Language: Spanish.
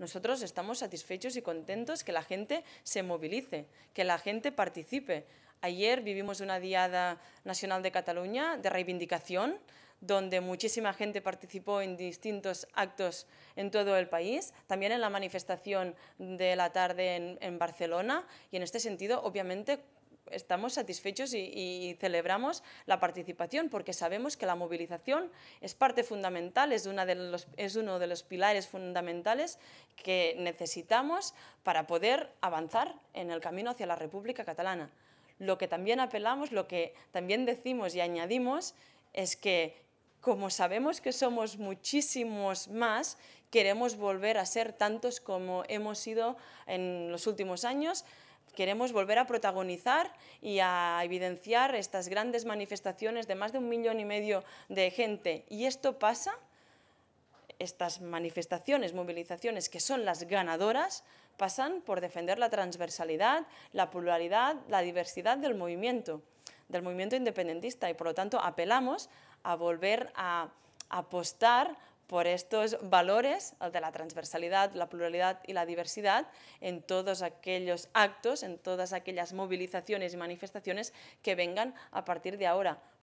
Nosotros estamos satisfechos y contentos que la gente se movilice, que la gente participe. Ayer vivimos una Diada Nacional de Cataluña de reivindicación, donde muchísima gente participó en distintos actos en todo el país, también en la manifestación de la tarde en, en Barcelona, y en este sentido, obviamente, estamos satisfechos y, celebramos la participación porque sabemos que la movilización es parte fundamental, es, una de los, es uno de los pilares fundamentales que necesitamos para poder avanzar en el camino hacia la República Catalana. Lo que también apelamos, lo que también decimos y añadimos es que como sabemos que somos muchísimos más, queremos volver a ser tantos como hemos sido en los últimos años, Queremos volver a protagonizar y a evidenciar estas grandes manifestaciones de más de un millón y medio de gente. Y esto pasa, estas manifestaciones, movilizaciones que son las ganadoras, pasan por defender la transversalidad, la pluralidad, la diversidad del movimiento, del movimiento independentista. Y por lo tanto apelamos a volver a apostar por estos valores, el de la transversalidad, la pluralidad y la diversidad, en todos aquellos actos, en todas aquellas movilizaciones y manifestaciones que vengan a partir de ahora.